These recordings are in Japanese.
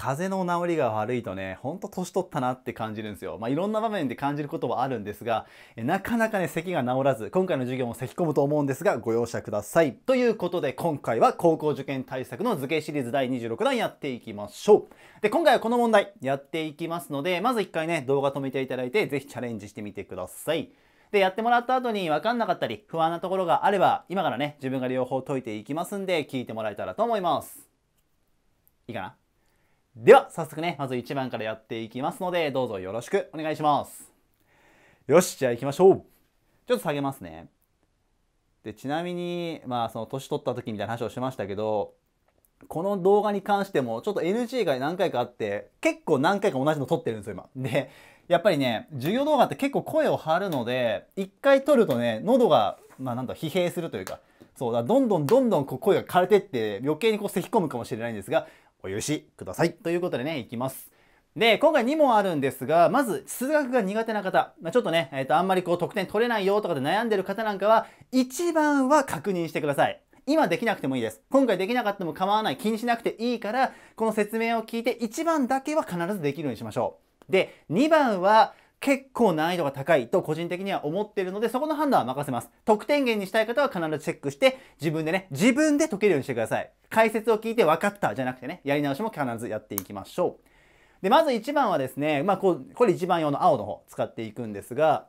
風邪の治りが悪いとね、ほんと年取ったなって感じるんですよ。まあ、いろんな場面で感じることはあるんですが、なかなかね、咳が治らず、今回の授業も咳込むと思うんですが、ご容赦ください。ということで、今回は高校受験対策の図形シリーズ第26弾やっていきましょう。で、今回はこの問題やっていきますので、まず一回ね、動画止めていただいて、ぜひチャレンジしてみてください。で、やってもらった後に分かんなかったり、不安なところがあれば、今からね、自分が両方解いていきますんで、聞いてもらえたらと思います。いいかなでは早速ね、まず1番からやっていきますので、どうぞよろしくお願いします。よし、じゃあ行きましょう。ちょっと下げますね。で、ちなみに、まあその年取った時みたいな話をしましたけど、この動画に関してもちょっと NG が何回かあって、結構何回か同じの撮ってるんですよ、今。で、やっぱりね、授業動画って結構声を張るので、一回撮るとね、喉が、まあなんだ、疲弊するというか、そうだ、どんどんどんどんこう声が枯れてって余計にこう咳き込むかもしれないんですが、お許しください。ということでね、いきます。で、今回2問あるんですが、まず、数学が苦手な方、まあ、ちょっとね、えっ、ー、と、あんまりこう、得点取れないよとかで悩んでる方なんかは、1番は確認してください。今できなくてもいいです。今回できなかったも構わない。気にしなくていいから、この説明を聞いて1番だけは必ずできるようにしましょう。で、2番は結構難易度が高いと個人的には思ってるので、そこの判断は任せます。得点源にしたい方は必ずチェックして、自分でね、自分で解けるようにしてください。解説を聞いて分かったじゃなくてね、やり直しも必ずやっていきましょう。で、まず1番はですね、まあこう、これ1番用の青の方使っていくんですが、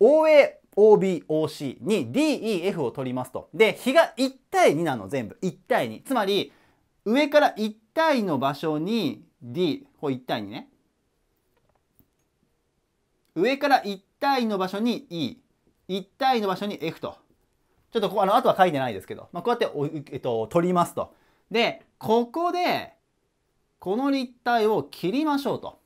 OA、OB、OC に DEF を取りますと。で、比が1対2なの全部。1対2。つまり、上から1対の場所に D、こう1対2ね。上から1対の場所に E、1対の場所に F と。ちょっとここ、あの、あとは書いてないですけど、まあ、こうやってえっと、取りますと。で、ここで、この立体を切りましょうと。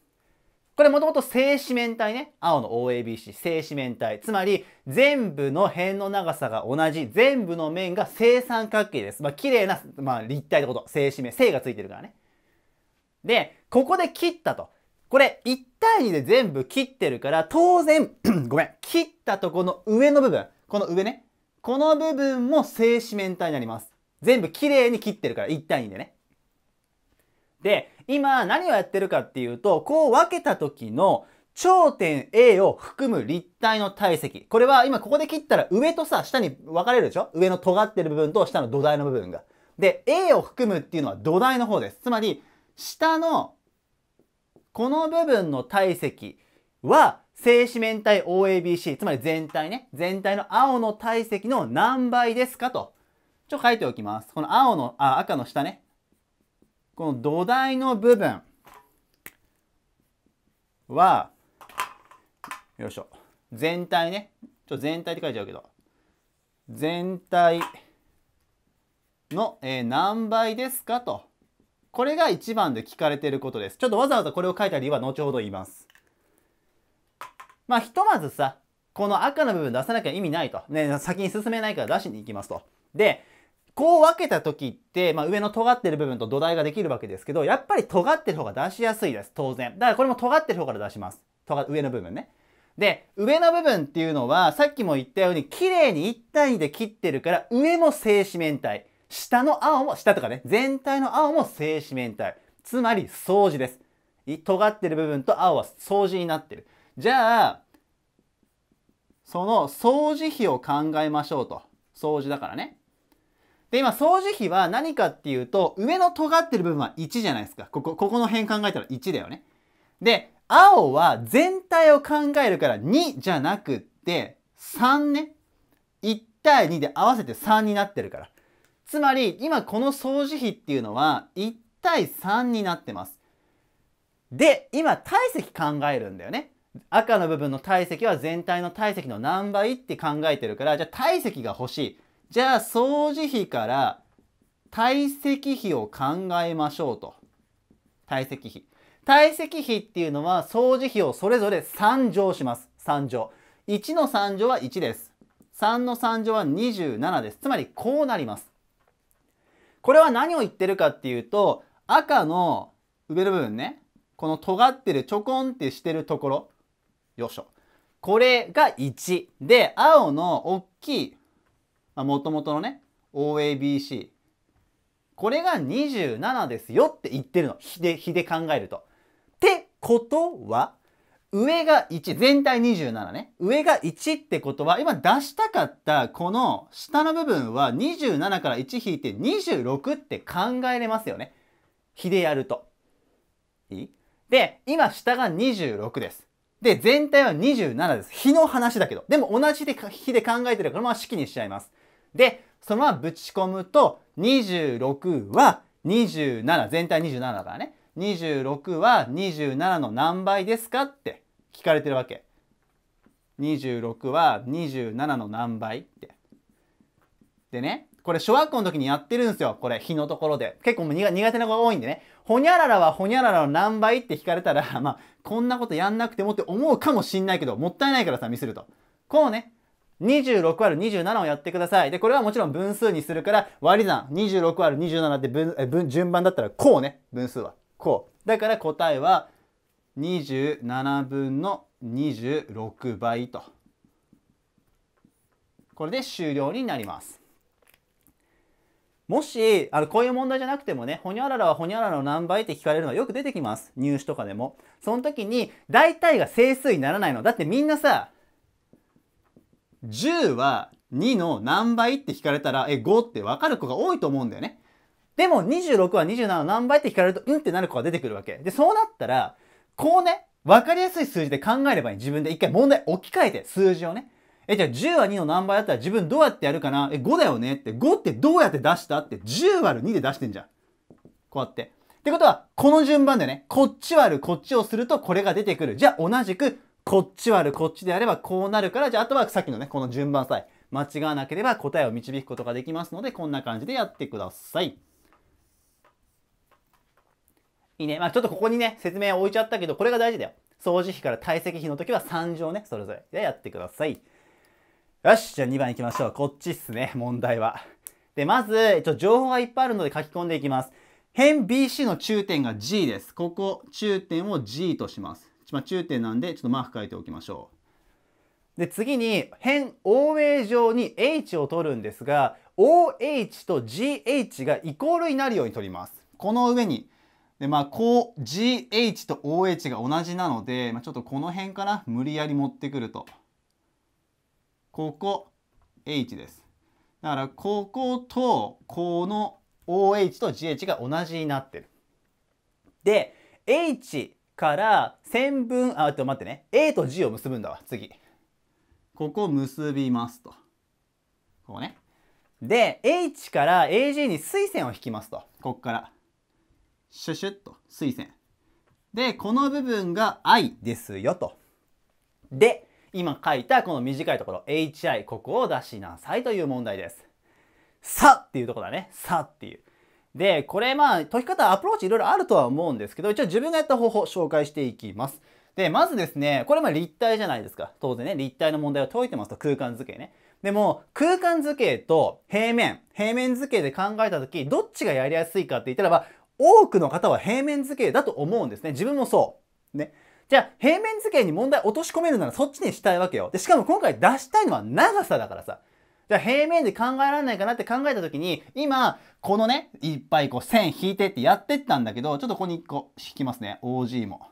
これもともと正四面体ね。青の OABC、正四面体。つまり、全部の辺の長さが同じ、全部の面が正三角形です。まあ、綺麗な、まあ、立体ってこと。正四面、正がついてるからね。で、ここで切ったと。これ1対2で全部切ってるから当然 ごめん切ったとこの上の部分この上ねこの部分も正四面体になります全部綺麗に切ってるから1対2でねで今何をやってるかっていうとこう分けた時の頂点 A を含む立体の体積これは今ここで切ったら上とさ下に分かれるでしょ上の尖ってる部分と下の土台の部分がで A を含むっていうのは土台の方ですつまり下のこの部分の体積は正四面体 OABC、つまり全体ね、全体の青の体積の何倍ですかと。ちょ、っ書いておきます。この青の、あ、赤の下ね。この土台の部分は、よいしょ。全体ね。ちょ、っ全体って書いちゃうけど。全体の、えー、何倍ですかと。これが1番で聞かれてることです。ちょっとわざわざこれを書いた理由は後ほど言います。まあ、ひとまずさ、この赤の部分出さなきゃ意味ないと。ね、先に進めないから出しに行きますと。で、こう分けた時って、まあ、上の尖ってる部分と土台ができるわけですけど、やっぱり尖ってる方が出しやすいです。当然。だからこれも尖ってる方から出します。尖上の部分ね。で、上の部分っていうのは、さっきも言ったように、綺麗に1対2で切ってるから、上も正四面体。下の青も、下とかね、全体の青も正四面体。つまり、相似です。尖ってる部分と青は相似になってる。じゃあ、その相似比を考えましょうと。相似だからね。で、今、相似比は何かっていうと、上の尖ってる部分は1じゃないですか。ここ、ここの辺考えたら1だよね。で、青は全体を考えるから2じゃなくって、3ね。1対2で合わせて3になってるから。つまり今この掃除費っていうのは1対3になってます。で、今体積考えるんだよね。赤の部分の体積は全体の体積の何倍って考えてるから、じゃあ体積が欲しい。じゃあ掃除費から体積費を考えましょうと。体積費。体積費っていうのは掃除費をそれぞれ3乗します。3乗。1の3乗は1です。3の3乗は27です。つまりこうなります。これは何を言ってるかっていうと、赤の上の部分ね、この尖ってるちょこんってしてるところ、よいしょ。これが1。で、青の大きい、まあ、元々のね、OABC。これが27ですよって言ってるの。ひで、ひで考えると。ってことは上が1、全体27ね。上が1ってことは、今出したかったこの下の部分は27から1引いて26って考えれますよね。比でやると。いいで、今下が26です。で、全体は27です。比の話だけど。でも同じで比で考えてるから、まあ式にしちゃいます。で、そのままぶち込むと、26は27、全体27だからね。26は27の何倍ですかって聞かれてるわけ。26は27の何倍って。でね、これ小学校の時にやってるんですよ。これ、日のところで。結構もう苦手な子が多いんでね。ほにゃららはほにゃららの何倍って聞かれたら、まあ、こんなことやんなくてもって思うかもしんないけど、もったいないからさ、ミスると。こうね、26÷27 をやってください。で、これはもちろん分数にするから、割り算、26÷27 って分え分順番だったらこうね、分数は。個だから答えは27分の26倍とこれで終了になります。もし、あの、こういう問題じゃなくてもね、ほにゃららはほにゃららの何倍って聞かれるのはよく出てきます。入試とかでも。その時に、大体が整数にならないの。だってみんなさ、10は2の何倍って聞かれたら、え、5ってわかる子が多いと思うんだよね。でも26は27何倍って聞かれると、うんってなる子が出てくるわけ。で、そうなったら、こうね、わかりやすい数字で考えればいい。自分で一回問題置き換えて、数字をね。え、じゃあ10は2の何倍だったら自分どうやってやるかなえ、5だよねって。5ってどうやって出したって10割る2で出してんじゃん。こうやって。ってことは、この順番でね、こっち割るこっちをするとこれが出てくる。じゃあ同じく、こっち割るこっちでやればこうなるから、じゃああとはさっきのね、この順番さえ間違わなければ答えを導くことができますので、こんな感じでやってください。いいね。まあちょっとここにね、説明置いちゃったけど、これが大事だよ。掃除費から体積費の時は3乗ね、それぞれでやってください。よし、じゃあ2番行きましょう。こっちっすね、問題は。で、まず、ちょ情報がいっぱいあるので書き込んでいきます。辺 BC の中点が G です。ここ、中点を G とします。まあ、中点なんで、ちょっとマーク書いておきましょう。で、次に、辺 OA 上に H を取るんですが、OH と GH がイコールになるように取ります。この上にでまあこう GH と OH が同じなので、まあ、ちょっとこの辺かな無理やり持ってくるとここ H ですだからこことこの OH と GH が同じになってるで H から線分あと待ってね A と G を結ぶんだわ次ここ結びますとこうねで H から AG に垂線を引きますとここからシュシュッと水線。で、この部分が I ですよと。で、今書いたこの短いところ HI ここを出しなさいという問題です。さっていうとこだね。さっていう。で、これまあ解き方アプローチいろいろあるとは思うんですけど、一応自分がやった方法紹介していきます。で、まずですね、これまあ立体じゃないですか。当然ね、立体の問題を解いてますと空間図形ね。でも、空間図形と平面、平面図形で考えたとき、どっちがやりやすいかって言ったらば、多くの方は平面図形だと思うんですね。自分もそう。ね。じゃあ、平面図形に問題落とし込めるならそっちにしたいわけよ。で、しかも今回出したいのは長さだからさ。じゃあ平面で考えられないかなって考えた時に、今、このね、いっぱいこう線引いてってやってったんだけど、ちょっとここにこう引きますね。OG も。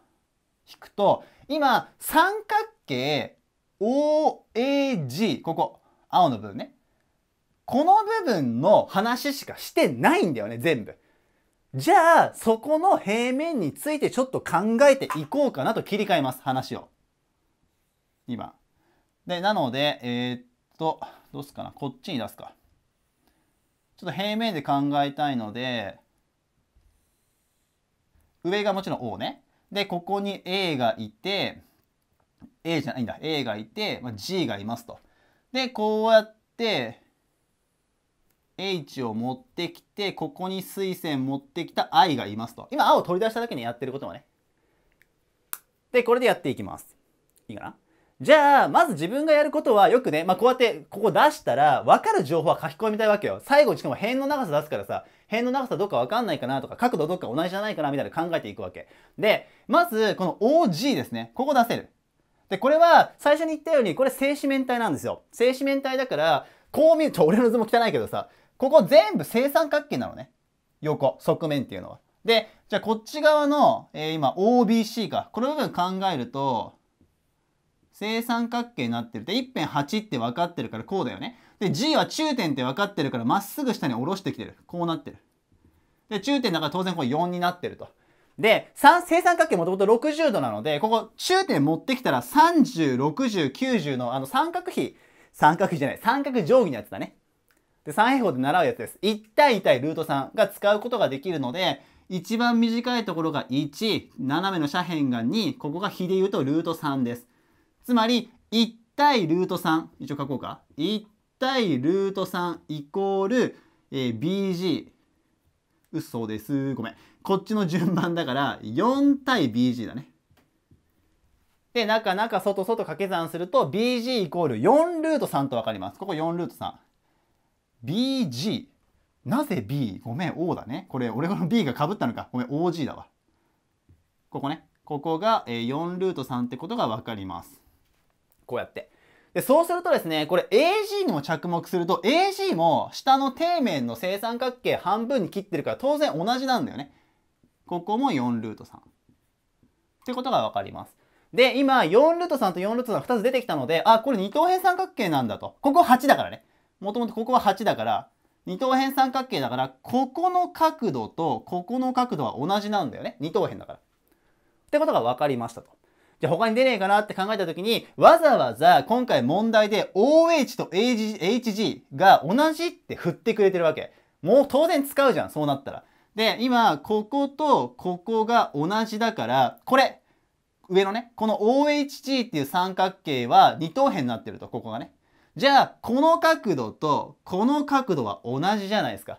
引くと、今、三角形 OAG、ここ、青の部分ね。この部分の話しかしてないんだよね、全部。じゃあそこの平面についてちょっと考えていこうかなと切り替えます話を2番でなのでえー、っとどうすかなこっちに出すかちょっと平面で考えたいので上がもちろん O ねでここに A がいて A じゃないんだ A がいて、まあ、G がいますとでこうやって H を持ってきて、ここに水線持ってきた I がいますと。今、青を取り出しただけにやってることはね。で、これでやっていきます。いいかなじゃあ、まず自分がやることはよくね、まあ、こうやってここ出したら、わかる情報は書き込みたいわけよ。最後しかも辺の長さ出すからさ、辺の長さどっかわかんないかなとか、角度どっか同じじゃないかなみたいな考えていくわけ。で、まず、この OG ですね。ここ出せる。で、これは最初に言ったように、これ正四面体なんですよ。正四面体だから、こう見ると、俺の図も汚いけどさ、ここ全部正三角形なのね。横、側面っていうのは。で、じゃあこっち側の、えー、今 OBC か。この部分考えると、正三角形になってる。で、一辺8って分かってるからこうだよね。で、G は中点って分かってるからまっすぐ下に下ろしてきてる。こうなってる。で、中点だから当然これ4になってると。で、三正三角形もともと60度なので、ここ中点持ってきたら30、60、90のあの三角比、三角比じゃない、三角定規のやつだね。で、三平方で習うやつです。1対1対ルート3が使うことができるので、一番短いところが1、斜めの斜辺が2、ここが比で言うとルート3です。つまり、1対ルート3、一応書こうか。1対ルート3イコール、えー、BG。嘘です。ごめん。こっちの順番だから、4対 BG だね。で、中中外外掛け算すると、BG イコール4ルート3と分かります。ここ4ルート3。BG。なぜ B? ごめん、O だね。これ、俺の B がかぶったのか。ごめん、OG だわ。ここね。ここが4ルート3ってことが分かります。こうやって。で、そうするとですね、これ AG にも着目すると、AG も下の底面の正三角形半分に切ってるから当然同じなんだよね。ここも4ルート3。ってことが分かります。で、今、4ルート3と4ルート3が2つ出てきたので、あ、これ二等辺三角形なんだと。ここ8だからね。もともとここは8だから二等辺三角形だからここの角度とここの角度は同じなんだよね二等辺だから。ってことが分かりましたと。じゃあ他に出ねえかなって考えた時にわざわざ今回問題で OH と HG が同じって振ってくれてるわけ。もう当然使うじゃんそうなったら。で今こことここが同じだからこれ上のねこの OHG っていう三角形は二等辺になってるとここがね。じゃあ、この角度とこの角度は同じじゃないですか。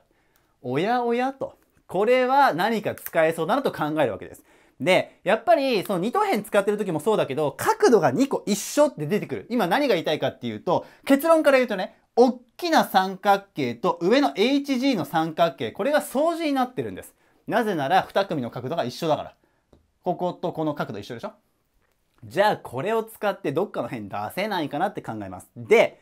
おやおやと。これは何か使えそうだなと考えるわけです。で、やっぱり、その二等辺使ってる時もそうだけど、角度が2個一緒って出てくる。今何が言いたいかっていうと、結論から言うとね、おっきな三角形と上の HG の三角形、これが相似になってるんです。なぜなら二組の角度が一緒だから。こことこの角度一緒でしょじゃあこれを使ってどっかの辺出せないかなって考えます。で、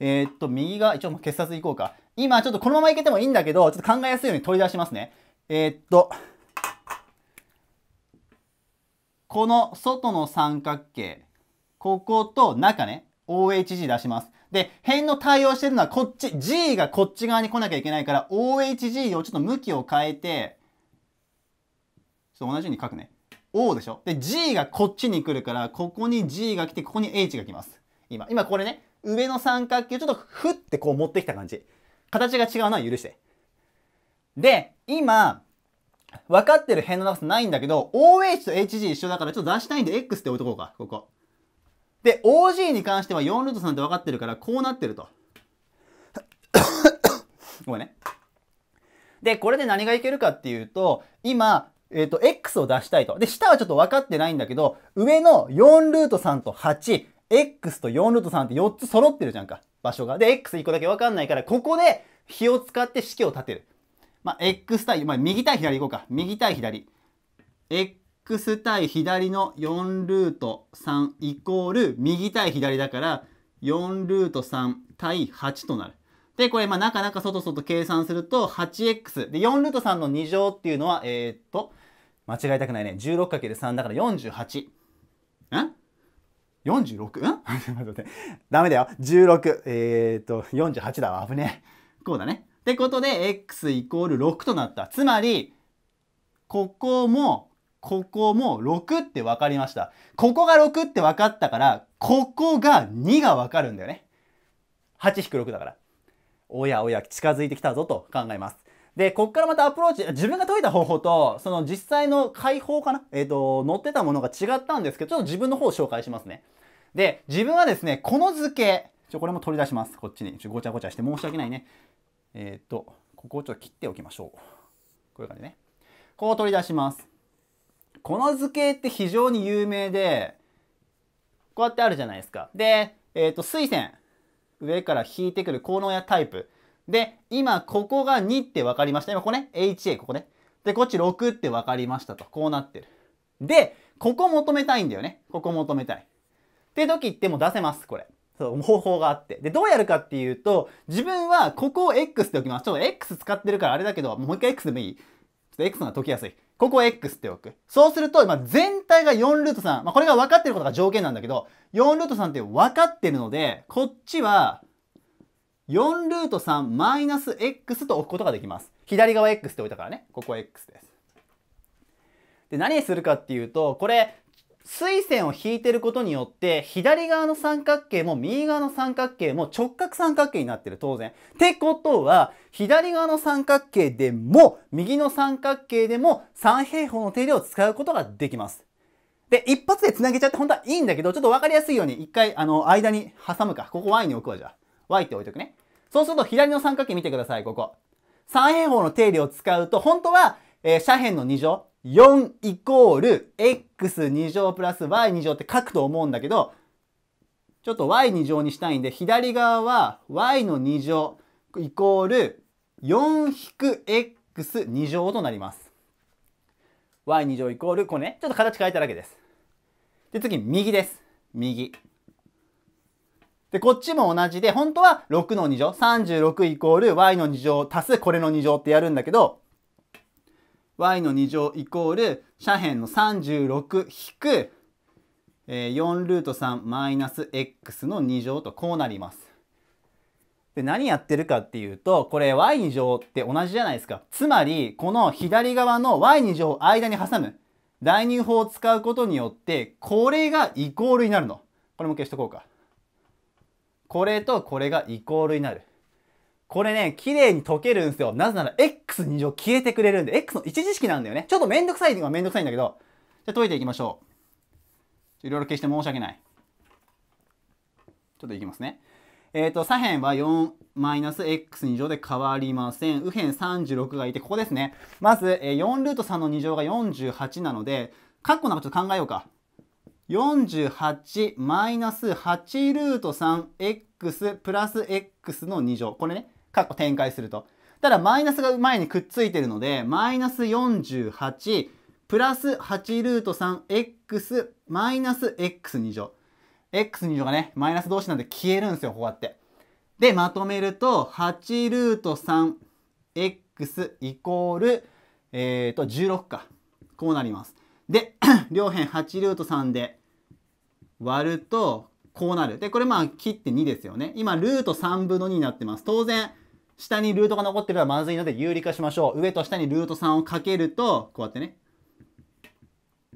えー、っと、右が、一応もう決殺いこうか。今、ちょっとこのままいけてもいいんだけど、ちょっと考えやすいように取り出しますね。えー、っと、この外の三角形、ここと中ね、OHG 出します。で、辺の対応してるのはこっち、G がこっち側に来なきゃいけないから、OHG をちょっと向きを変えて、ちょっと同じように書くね。O でしょで、G がこっちに来るから、ここに G が来て、ここに H が来ます。今、今これね、上の三角形をちょっとふってこう持ってきた感じ。形が違うのは許して。で、今、分かってる辺の長さないんだけど、OH と HG 一緒だからちょっと出したいんで X って置いとこうか、ここ。で、OG に関しては4ルート3って分かってるから、こうなってると。ごめんね。で、これで何がいけるかっていうと、今、えっ、ー、と、X を出したいと。で、下はちょっと分かってないんだけど、上の4ルート3と8、x と4ルート3って4つ揃ってるじゃんか。場所が。で、x1 個だけわかんないから、ここで比を使って式を立てる。まあ、x 対、まあ、右対左行こうか。右対左。x 対左の4ルート3イコール右対左だから4ルート3対8となる。で、これ、まあ、なかなか外外計算すると 8x。で、4ルート3の2乗っていうのは、えー、っと、間違えたくないね。16×3 だから48。ん 46? ん ダメだよ。16。えー、っと、48だわ。危ねえ。こうだね。ってことで、x イコール6となった。つまり、ここも、ここも6って分かりました。ここが6って分かったから、ここが2が分かるんだよね。8-6だから。おやおや、近づいてきたぞと考えます。で、こっからまたアプローチ、自分が解いた方法と、その実際の解放かなえっ、ー、と、載ってたものが違ったんですけど、ちょっと自分の方を紹介しますね。で、自分はですね、この図形、ちょ、これも取り出します。こっちに。ちょ、ごちゃごちゃして申し訳ないね。えっ、ー、と、ここをちょっと切っておきましょう。こういう感じね。こう取り出します。この図形って非常に有名で、こうやってあるじゃないですか。で、えっ、ー、と、水線、上から引いてくる効能やタイプ。で、今ここが2って分かりました。今ここね、HA ここね。で、こっち6って分かりましたと。こうなってる。で、ここ求めたいんだよね。ここ求めたい。って時っても出せます、これ。そう、方法があって。で、どうやるかっていうと、自分はここを X っておきます。ちょっと X 使ってるからあれだけど、もう一回 X でもいい。ちょっと X のが解きやすい。ここを X っておく。そうすると、まあ、全体が4ルート3。まあ、これが分かってることが条件なんだけど、4ルート3って分かってるので、こっちは4ルート3マイナス x と置くことができます。左側 x って置いたからね。ここ x です。で、何するかっていうと、これ、水線を引いてることによって、左側の三角形も右側の三角形も直角三角形になってる、当然。ってことは、左側の三角形でも、右の三角形でも、三平方の定理を使うことができます。で、一発で繋げちゃって本当はいいんだけど、ちょっと分かりやすいように、一回、あの、間に挟むか。ここ y に置くわ、じゃあ。y って置いとくね。そうすると左の三角形見てください、ここ。三平方の定理を使うと、本当は、えー、斜辺の2乗、4イコール x2 乗プラス y2 乗って書くと思うんだけど、ちょっと y2 乗にしたいんで、左側は y の2乗イコール 4-x2 乗となります。y2 乗イコール、これね、ちょっと形変えただけです。で、次、右です。右。で、こっちも同じで、本当は6の2乗、36イコール y の2乗足すこれの2乗ってやるんだけど、y の2乗イコール斜辺の36引く、えー、4ルート3マイナス x の2乗とこうなります。で、何やってるかっていうと、これ y2 乗って同じじゃないですか。つまり、この左側の y2 乗を間に挟む。代入法を使うことによって、これがイコールになるの。これも消しとこうか。これとこれがイコールになる。これね、綺麗に解けるんですよ。なぜなら x2 乗消えてくれるんで、x の一次式なんだよね。ちょっとめんどくさいのはめんどくさいんだけど、じゃあ解いていきましょう。いろいろ消して申し訳ない。ちょっといきますね。えっ、ー、と、左辺は4マイナス x2 乗で変わりません。右辺36がいて、ここですね。まず、4ルート3の2乗が48なので、カッコなんかちょっと考えようか。48マイナス8ルート 3x プラス x の2乗。これね、括弧展開すると。ただ、マイナスが前にくっついてるので、マイナス48プラス8ルート 3x マイナス x2 乗。x2 乗がね、マイナス同士なんで消えるんですよ、こうやって。で、まとめると、8ルート 3x イコール、えっ、ー、と、16か。こうなります。で、両辺8ルート3で割るとこうなる。で、これまあ切って2ですよね。今、ルート3分の2になってます。当然、下にルートが残ってればまずいので有理化しましょう。上と下にルート3をかけると、こうやってね。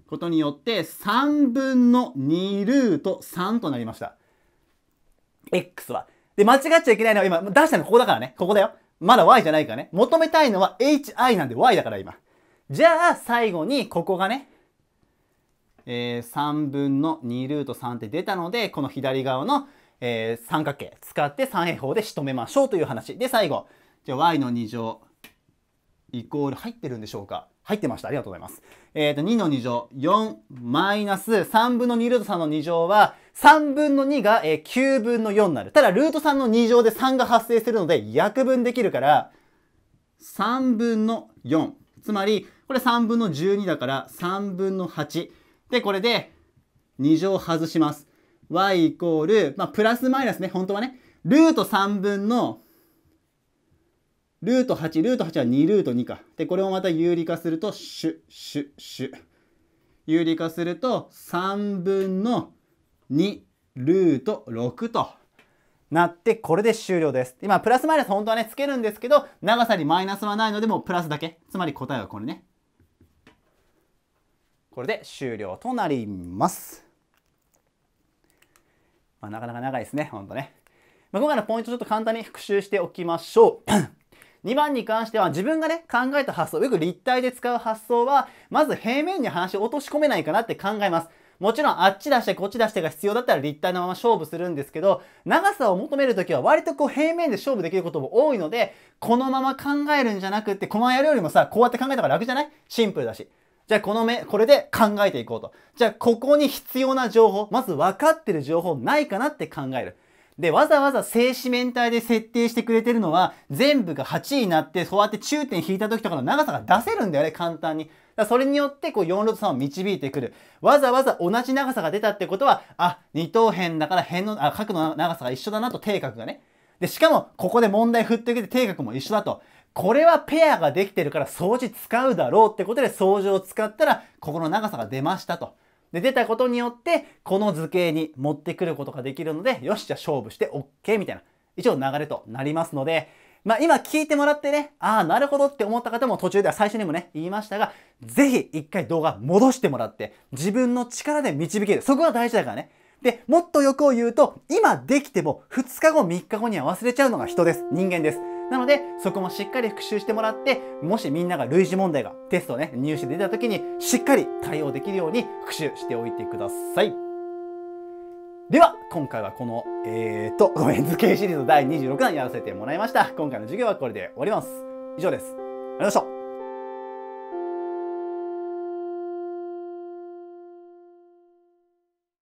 ことによって、3分の2ルート3となりました。x は。で、間違っちゃいけないのは今、出したのここだからね。ここだよ。まだ y じゃないからね。求めたいのは hi なんで y だから今。じゃあ、最後にここがね、えー、3分の2ルート3って出たので、この左側の、えー、三角形使って三平方で仕留めましょうという話。で、最後。じゃあ y の2乗イコール入ってるんでしょうか入ってました。ありがとうございます。えっ、ー、と、2の2乗、4マイナス3分の2ルート3の2乗は、3分の2が、えー、9分の4になる。ただ、ルート3の2乗で3が発生するので、約分できるから、3分の4。つまり、これ3分の12だから、3分の8。で、これで2乗外します。y イコール、まあ、プラスマイナスね、本当はね、ルート3分のルート8、ルート8は2ルート2か。で、これをまた有理化すると、シュ、ッシュ、ッシュ。有理化すると、3分の2ルート6となって、これで終了です。今、プラスマイナス本当はね、つけるんですけど、長さにマイナスはないので、もプラスだけ。つまり答えはこれね。これで終了となります。まあ、なかなか長いですね、ほんとね。まあ、今回のポイントちょっと簡単に復習しておきましょう。2 番に関しては自分がね、考えた発想、よく立体で使う発想は、まず平面に話を落とし込めないかなって考えます。もちろんあっち出してこっち出してが必要だったら立体のまま勝負するんですけど、長さを求めるときは割とこう平面で勝負できることも多いので、このまま考えるんじゃなくって、このやるよりもさ、こうやって考えた方が楽じゃないシンプルだし。じゃあこの目、これで考えていこうと。じゃあここに必要な情報、まず分かってる情報ないかなって考える。で、わざわざ静止面体で設定してくれてるのは、全部が8になって、そうやって中点引いた時とかの長さが出せるんだよね、簡単に。だそれによって、こう、4路と3を導いてくる。わざわざ同じ長さが出たってことは、あ、二等辺だから辺の、あ、角の長さが一緒だなと、定角がね。で、しかも、ここで問題振ってくれて定角も一緒だと。これはペアができてるから掃除使うだろうってことで掃除を使ったらここの長さが出ましたと。で、出たことによってこの図形に持ってくることができるので、よし、じゃあ勝負して OK みたいな一応流れとなりますので、まあ今聞いてもらってね、ああ、なるほどって思った方も途中では最初にもね、言いましたが、ぜひ一回動画戻してもらって、自分の力で導ける。そこが大事だからね。で、もっと欲を言うと、今できても2日後3日後には忘れちゃうのが人です。人間です。なので、そこもしっかり復習してもらって、もしみんなが類似問題がテストね、入試で出た時にしっかり対応できるように復習しておいてください。では、今回はこの、えーと、ごめん、図形シリーズ第26弾やらせてもらいました。今回の授業はこれで終わります。以上です。ありがとうございました。